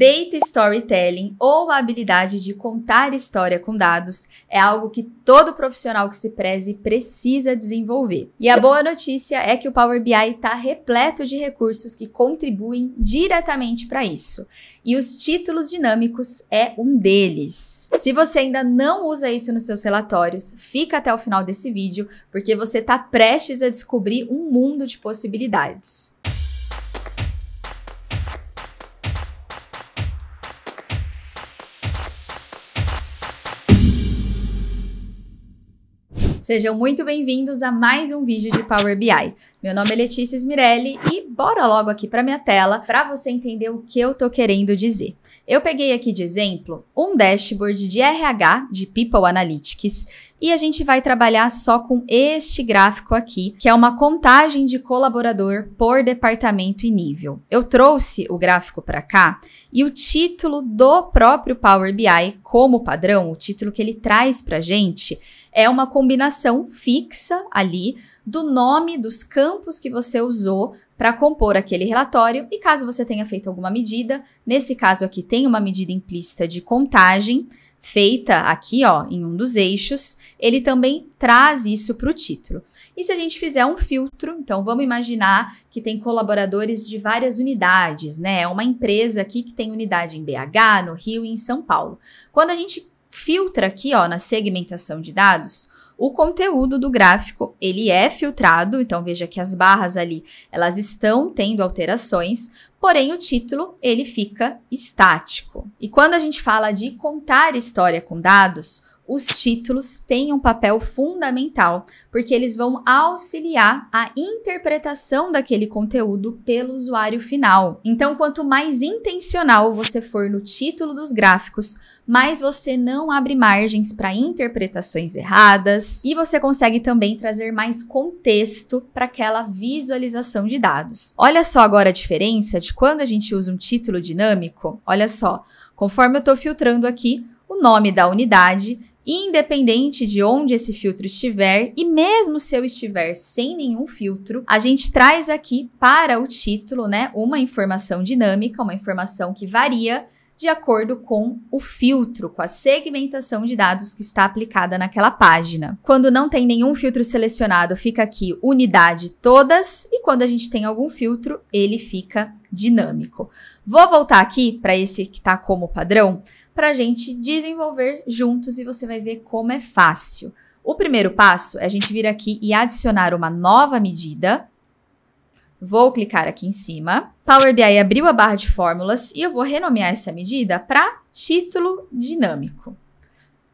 Data storytelling ou a habilidade de contar história com dados é algo que todo profissional que se preze precisa desenvolver. E a boa notícia é que o Power BI está repleto de recursos que contribuem diretamente para isso. E os títulos dinâmicos é um deles. Se você ainda não usa isso nos seus relatórios, fica até o final desse vídeo, porque você está prestes a descobrir um mundo de possibilidades. Sejam muito bem-vindos a mais um vídeo de Power BI. Meu nome é Letícia Smirelli e bora logo aqui para minha tela para você entender o que eu tô querendo dizer. Eu peguei aqui de exemplo um dashboard de RH de People Analytics e a gente vai trabalhar só com este gráfico aqui, que é uma contagem de colaborador por departamento e nível. Eu trouxe o gráfico para cá e o título do próprio Power BI como padrão, o título que ele traz para gente é uma combinação fixa ali do nome dos campos que você usou para compor aquele relatório e caso você tenha feito alguma medida, nesse caso aqui tem uma medida implícita de contagem feita aqui, ó, em um dos eixos, ele também traz isso para o título. E se a gente fizer um filtro, então vamos imaginar que tem colaboradores de várias unidades, né? É uma empresa aqui que tem unidade em BH, no Rio e em São Paulo. Quando a gente filtra aqui, ó, na segmentação de dados, o conteúdo do gráfico, ele é filtrado, então veja que as barras ali, elas estão tendo alterações, porém o título, ele fica estático. E quando a gente fala de contar história com dados, os títulos têm um papel fundamental, porque eles vão auxiliar a interpretação daquele conteúdo pelo usuário final. Então, quanto mais intencional você for no título dos gráficos, mais você não abre margens para interpretações erradas e você consegue também trazer mais contexto para aquela visualização de dados. Olha só agora a diferença de quando a gente usa um título dinâmico. Olha só, conforme eu estou filtrando aqui, o nome da unidade Independente de onde esse filtro estiver, e mesmo se eu estiver sem nenhum filtro, a gente traz aqui para o título, né, uma informação dinâmica, uma informação que varia de acordo com o filtro, com a segmentação de dados que está aplicada naquela página. Quando não tem nenhum filtro selecionado, fica aqui unidade todas, e quando a gente tem algum filtro, ele fica dinâmico. Vou voltar aqui para esse que está como padrão, para a gente desenvolver juntos e você vai ver como é fácil. O primeiro passo é a gente vir aqui e adicionar uma nova medida. Vou clicar aqui em cima. Power BI abriu a barra de fórmulas e eu vou renomear essa medida para título dinâmico.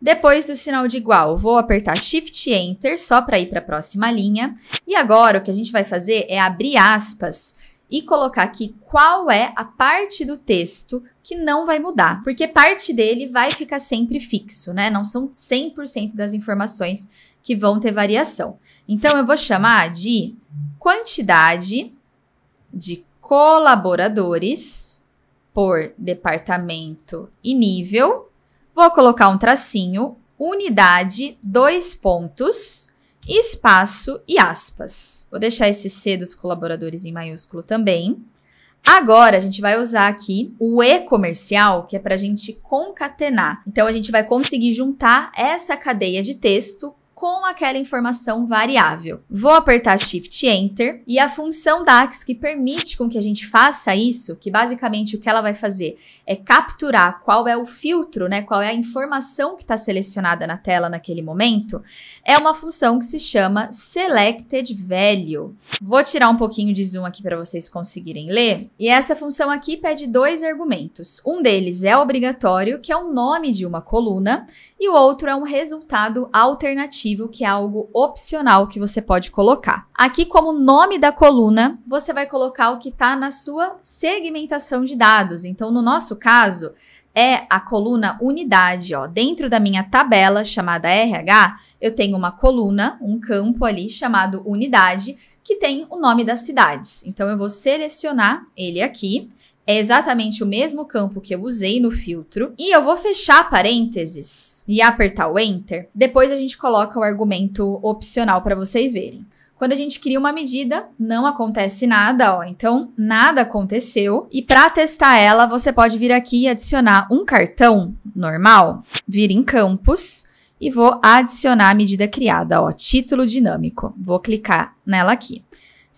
Depois do sinal de igual, vou apertar Shift Enter só para ir para a próxima linha. E agora o que a gente vai fazer é abrir aspas e colocar aqui qual é a parte do texto que não vai mudar, porque parte dele vai ficar sempre fixo, né? Não são 100% das informações que vão ter variação. Então, eu vou chamar de quantidade de colaboradores por departamento e nível. Vou colocar um tracinho, unidade, dois pontos espaço e aspas. Vou deixar esse C dos colaboradores em maiúsculo também. Agora a gente vai usar aqui o E comercial, que é para a gente concatenar. Então a gente vai conseguir juntar essa cadeia de texto com aquela informação variável. Vou apertar Shift Enter e a função DAX que permite com que a gente faça isso, que basicamente o que ela vai fazer é capturar qual é o filtro, né, qual é a informação que está selecionada na tela naquele momento, é uma função que se chama Selected Value. Vou tirar um pouquinho de zoom aqui para vocês conseguirem ler. E essa função aqui pede dois argumentos. Um deles é obrigatório, que é o nome de uma coluna, e o outro é um resultado alternativo que é algo opcional que você pode colocar. Aqui, como nome da coluna, você vai colocar o que está na sua segmentação de dados. Então, no nosso caso, é a coluna unidade, ó. Dentro da minha tabela chamada RH, eu tenho uma coluna, um campo ali chamado unidade, que tem o nome das cidades. Então eu vou selecionar ele aqui é exatamente o mesmo campo que eu usei no filtro. E eu vou fechar parênteses e apertar o Enter. Depois a gente coloca o argumento opcional para vocês verem. Quando a gente cria uma medida, não acontece nada, ó. Então, nada aconteceu. E para testar ela, você pode vir aqui e adicionar um cartão normal, vir em campos e vou adicionar a medida criada, ó, título dinâmico. Vou clicar nela aqui.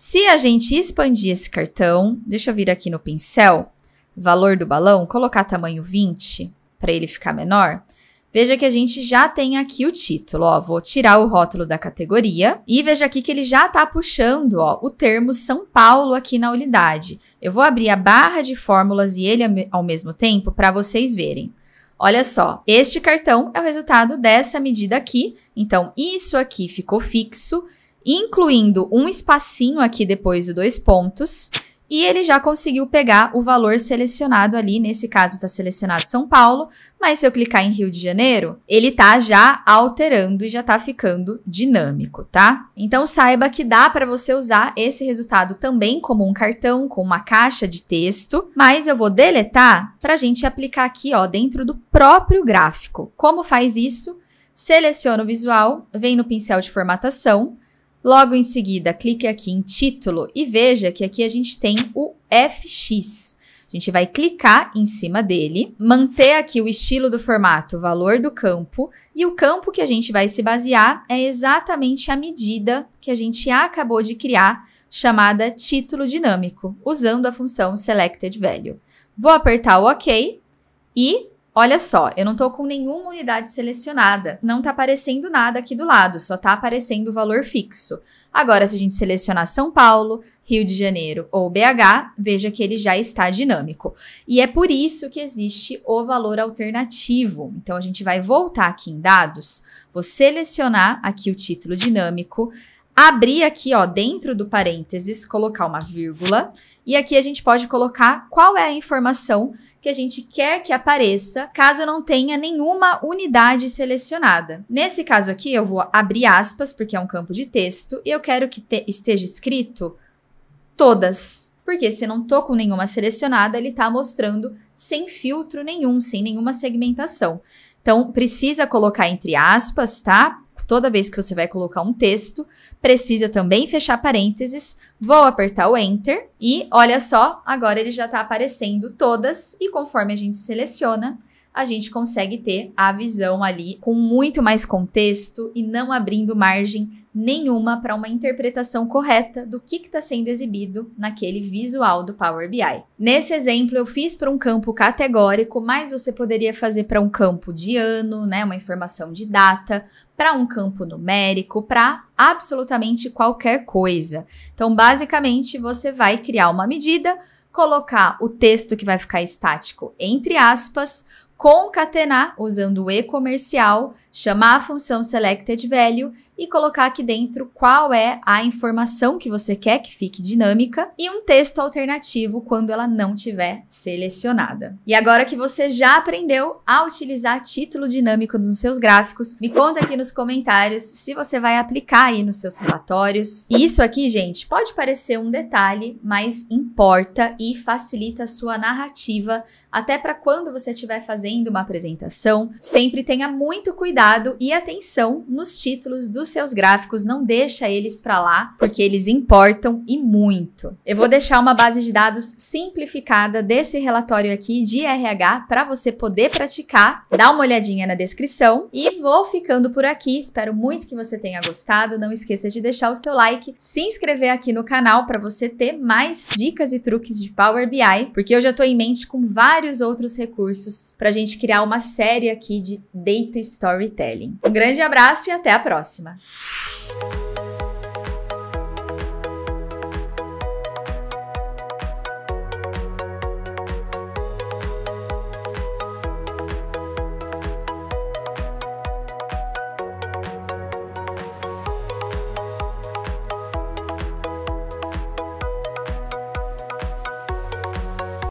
Se a gente expandir esse cartão, deixa eu vir aqui no pincel, valor do balão, colocar tamanho 20 para ele ficar menor, Veja que a gente já tem aqui o título, ó, vou tirar o rótulo da categoria e veja aqui que ele já está puxando, ó, o termo São Paulo aqui na unidade. Eu vou abrir a barra de fórmulas e ele ao mesmo tempo para vocês verem. Olha só, este cartão é o resultado dessa medida aqui, então isso aqui ficou fixo incluindo um espacinho aqui depois de dois pontos. E ele já conseguiu pegar o valor selecionado ali, nesse caso está selecionado São Paulo, mas se eu clicar em Rio de Janeiro, ele tá já alterando e já tá ficando dinâmico, tá? Então saiba que dá para você usar esse resultado também como um cartão, com uma caixa de texto, mas eu vou deletar para a gente aplicar aqui, ó, dentro do próprio gráfico. Como faz isso? Seleciono o visual, vem no pincel de formatação, Logo em seguida, clique aqui em título e veja que aqui a gente tem o FX. A gente vai clicar em cima dele, manter aqui o estilo do formato, valor do campo, e o campo que a gente vai se basear é exatamente a medida que a gente acabou de criar, chamada título dinâmico, usando a função selected value. Vou apertar o OK e Olha só, eu não tô com nenhuma unidade selecionada. Não tá aparecendo nada aqui do lado, só tá aparecendo o valor fixo. Agora, se a gente selecionar São Paulo, Rio de Janeiro ou BH, veja que ele já está dinâmico. E é por isso que existe o valor alternativo. Então, a gente vai voltar aqui em dados, vou selecionar aqui o título dinâmico, abrir aqui, ó, dentro do parênteses, colocar uma vírgula. E aqui a gente pode colocar qual é a informação que a gente quer que apareça, caso não tenha nenhuma unidade selecionada. Nesse caso aqui, eu vou abrir aspas, porque é um campo de texto, e eu quero que esteja escrito todas. Porque se não tô com nenhuma selecionada, ele está mostrando sem filtro nenhum, sem nenhuma segmentação. Então, precisa colocar entre aspas, tá? Toda vez que você vai colocar um texto, precisa também fechar parênteses. Vou apertar o Enter e olha só, agora ele já está aparecendo todas e conforme a gente seleciona, a gente consegue ter a visão ali com muito mais contexto e não abrindo margem nenhuma para uma interpretação correta do que está sendo exibido naquele visual do Power BI. Nesse exemplo, eu fiz para um campo categórico, mas você poderia fazer para um campo de ano, né, uma informação de data, para um campo numérico, para absolutamente qualquer coisa. Então, basicamente, você vai criar uma medida colocar o texto que vai ficar estático entre aspas, concatenar usando o e-comercial, chamar a função selected value e colocar aqui dentro qual é a informação que você quer que fique dinâmica e um texto alternativo quando ela não tiver selecionada. E agora que você já aprendeu a utilizar título dinâmico nos seus gráficos, me conta aqui nos comentários se você vai aplicar aí nos seus relatórios. E isso aqui, gente, pode parecer um detalhe, mas importa e facilita a sua narrativa, até para quando você estiver fazendo uma apresentação, sempre tenha muito cuidado e atenção nos títulos dos os seus gráficos, não deixa eles para lá, porque eles importam e muito. Eu vou deixar uma base de dados simplificada desse relatório aqui de RH para você poder praticar. Dá uma olhadinha na descrição e vou ficando por aqui. Espero muito que você tenha gostado. Não esqueça de deixar o seu like, se inscrever aqui no canal para você ter mais dicas e truques de Power BI, porque eu já estou em mente com vários outros recursos para a gente criar uma série aqui de data storytelling. Um grande abraço e até a próxima! Música né?